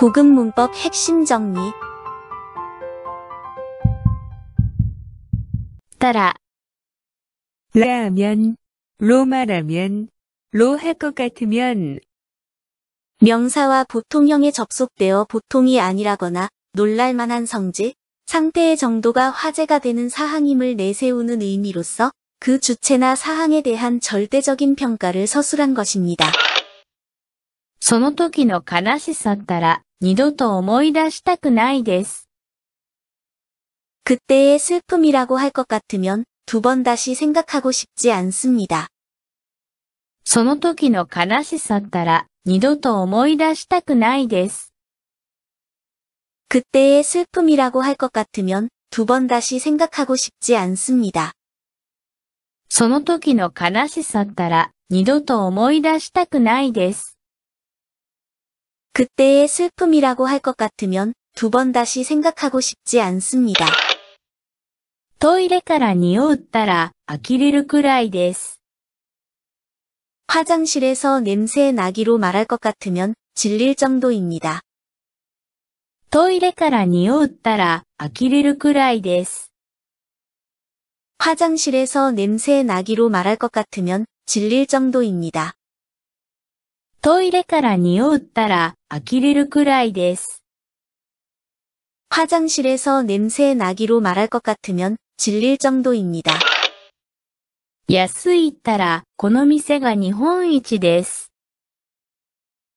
고급 문법 핵심 정리 따라 라면 로마라면 로 할 것 같으면 명사와 보통형에 접속되어 보통이 아니라거나 놀랄만한 성질, 상태의 정도가 화제가 되는 사항임을 내세우는 의미로서 그 주체나 사항에 대한 절대적인 평가를 서술한 것입니다. その時の悲しさったら二度と思い出したくないです。그때의슬픔이라고할것같으면두번다시생각하고싶지않습니다その時の悲しさったら二度と思い出したくないです。그때의슬픔이라고할것같으면두번다시생각하고싶지않습니다その時の悲しさったら二度と思い出したくないです。 그때의 슬픔이라고 할 것 같으면 두 번 다시 생각하고 싶지 않습니다. トイレから匂ったら呆れるくらいです. 화장실에서 냄새 나기로 말할 것 같으면 질릴 정도입니다. トイレから匂ったら呆れるくらいです. 화장실에서 냄새 나기로 말할 것 같으면 질릴 정도입니다. トイレから匂ったら呆れるくらいです。 화장실에서 냄새 나기로 말할 것 같으면 질릴 정도입니다. 安いったらこの店が日本一です.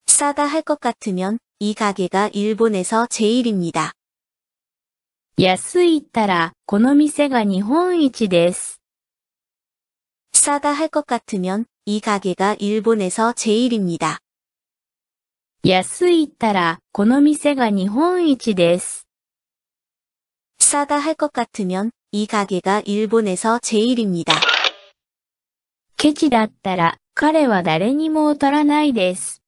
싸다 할 것 같으면 이 가게가 일본에서 제일입니다. 安いったらこの店が日本一です. 싸다 할 것 같으면 이가게가일본에서제일입니다安いったら、この店が日本一です。싸다할것같으면이가게가일본에서제일입니다ケチだったら、彼は誰にも劣らないです。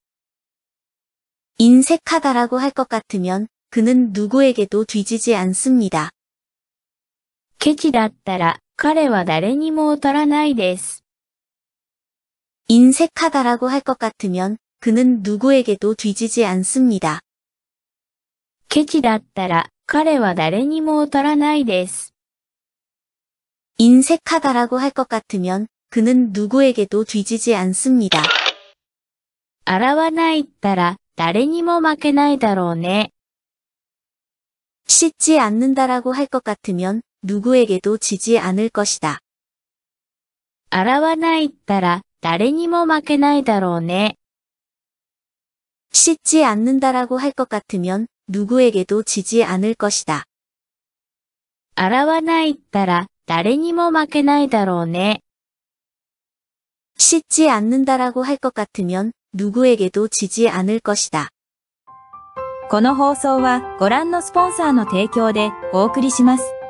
인색하다라고할것같으면그는누구에게도뒤지지않습니다ケチだったら、彼は誰にも劣らないです。 인색하다라고 할 것 같으면 그는 누구에게도 뒤지지 않습니다. ケチだったら彼は誰にも劣らないです. 뭐 인색하다라고 할 것 같으면 그는 누구에게도 뒤지지 않습니다. 洗わないったら誰にも負けないだろうね. 뭐 씻지 않는다라고 할 것 같으면 누구에게도 지지 않을 것이다. 洗わないったら誰にも負けないだろうね。씻지않는다라고할것같으면누구에게도지지않을것이다洗わないったら誰にも負けないだろうね。씻지않는다라고할것같으면누구에게도지지않을것이다この放送はご覧のスポンサーの提供でお送りします。